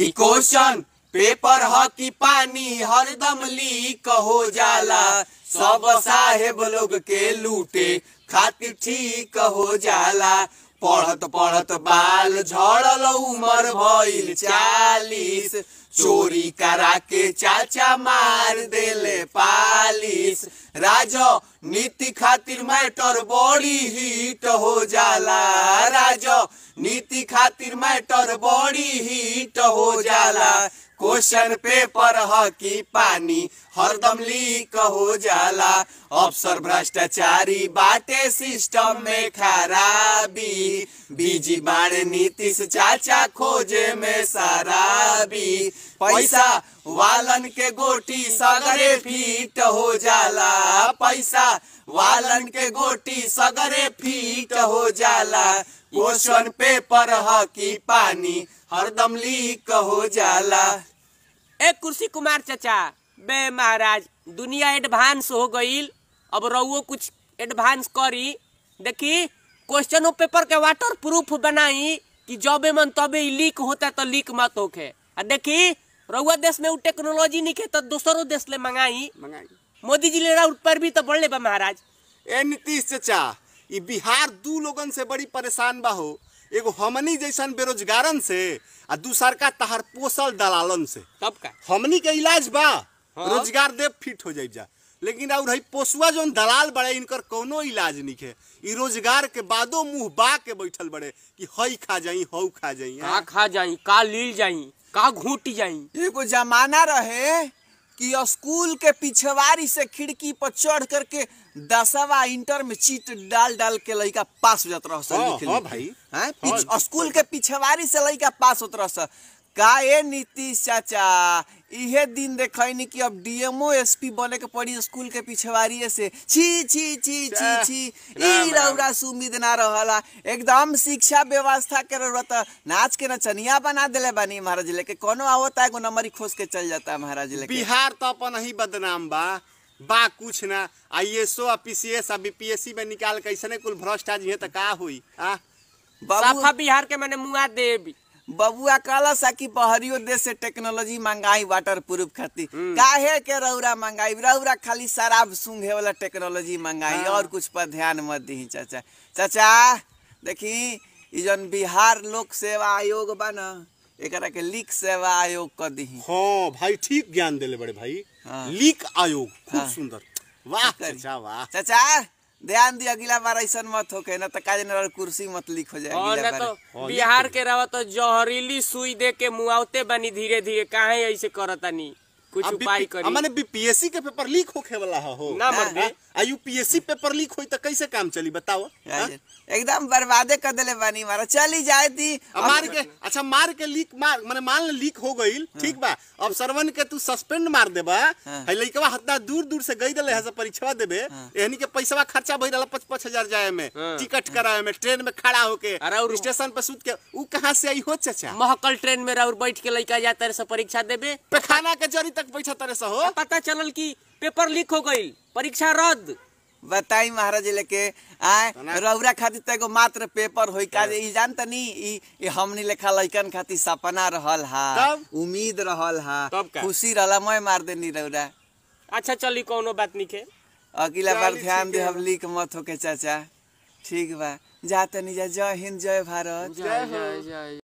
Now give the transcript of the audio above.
Question paper हकी पानी हरदम leak हो जाला सब साहेब लोग के लूटे खातिर ठीक हो जाला पढ़त पढ़त बाल झड़ल उमर भइल चालीस चोरी करा के चाचा मार देले पालीस राजा नीति खातिर मैटर बड़ी हिट हो जाला राजा नीति खातिर मैटर बड़ी हिट हो जाला क्वेश्चन पेपर हकी पानी हरदम लीक हो जाला अफसर भ्रष्टाचारी बाटे सिस्टम में खराबी बीजी बाड़े नीतीश चाचा खोजे में शराबी पैसा वालन के गोटी सगरे फीट हो जाला पैसा वालन के गोटी सगरे फीट हो जाला क्वेश्चन पेपर हकी पानी हरदम लीक हो जाला ए कुर्सी कुमार चचा बे महाराज दुनिया एडवांस हो गई अब रहो कुछ एडवांस करी देखी क्वेश्चन पेपर के वाटर प्रूफ बनाई कि जब मन तबे लीक होता तो लीक मत होके आ देखी रउआ देश में वो टेक्नोलॉजी नहीं तो दूसरों देश ले मंगाई मंगाई मोदी जी ले रहा पर भी तो बढ़ले बा महाराज ए नीतीश चचा ये बिहार दो लोगन से बड़ी परेशान बा हो एगो हमनी जैसन बेरोजगारन से आ दूसर का तहर पोसल दलालन से तब का हमनी के इलाज बा हाँ? रोजगार दे फिट हो जाए जा लेकिन और है पोसुआ जोन दलाल बड़े इनकर कोनो इलाज नहीं के ई रोजगार के बादो मुंह बा के बैठल बड़े कि हई खा जाई हऊ खा जाई का खा जाई का लील जाई का घूट जाई एगो जमाना रहे कि स्कूल के पिछवाड़ी से खिड़की पर चढ़ करके दसवा इंटर में चीट डाल डाल के लड़का पास हो जाता रहा हाँ, हाँ भाई हाँ। स्कूल के पिछवाड़ी से लड़का पास होता रहा का ए नीतीश चाचा इहे दिन देखनी कि अब डीएमओ एसपी बने के पड़ी स्कूल के पिछवाड़िए से छी छी छी छी छी ई रौरा सुमिद ना रहला एकदम शिक्षा व्यवस्था के रौरत नाच के नचनिया बना देले बानी महाराज लेके कोनो आवता एगो नंबरी खोज के चल जाता महाराज लेके बिहार तो अपन ही बदनाम बा बा कुछ ना आईएसओ आ पीसीएस आ बीपीएससी में निकाल कैसने कुल भ्रष्टाचार ये तो का हुई आ बाबू बिहार के मैंने मुआ देबी बबुआ कहला सा कि बहरियो देश से टेक्नोलॉजी मंगाई वाटर प्रूफ खाती हम्म। काहे के रौरा मंगाई रौरा खाली शराब सूंघे वाला टेक्नोलॉजी मंगाई हाँ। और कुछ पर ध्यान मत दी चाचा चाचा देखी जन बिहार लोक सेवा आयोग बा एक के लीक सेवा आयोग कर दी हाँ भाई ठीक ज्ञान दिले बड़े भाई हाँ। लीक आयोग खूब हाँ। सुंदर वाह चाचा वाह चाचा ध्यान दिया अगला बार ऐसा मत हो के ना तो का कुर्सी मत लीक हो जाए हाँ, तो, हाँ, तो बिहार के रहा तो जहरीली सुई दे के मुआवते बनी धीरे धीरे कहा ऐसे नहीं कुछ उपाय करी मैंने बीपीएससी के पेपर लीक होके वाला हो ना मर्दे हाँ, आ यूपीएससी पेपर लीक होई तो कैसे काम चली बताओ हाँ? एकदम बर्बादे कर दिले बनी मारा चली जाए थी मार के अच्छा मार के लीक मार मैंने मान लीक हो गई हाँ। ठीक बा अब सरवन के तू सस्पेंड मार देबा हाँ। है लइकवा हत्ता दूर दूर से गई दिले है परीक्षा देवे यानी के पैसा खर्चा भई रहा पच पच हजार जाए में टिकट कराए में ट्रेन में खड़ा होके स्टेशन पर सुत के ऊ कहाँ से आई हो चाचा महकल ट्रेन में राउर बैठ के लइका जाते रहे परीक्षा देवे पेखाना के जरी तक बैठा तरह से हो पता चल की पेपर लीक हो गई परीक्षा रद्द बताई महाराज लेके आए तो रौरा खातिर तो मात्र पेपर हो का जान तनी ई हमनी खातिर सपना रहल हा उम्मीद रहल हा खुशी रहा मैं मार देनी रौरा अच्छा चली कोनो बात के अगला बार ध्यान दे हम लीक मत होके चाचा ठीक बा जा तनी जा जय हिंद जय भारत जय जय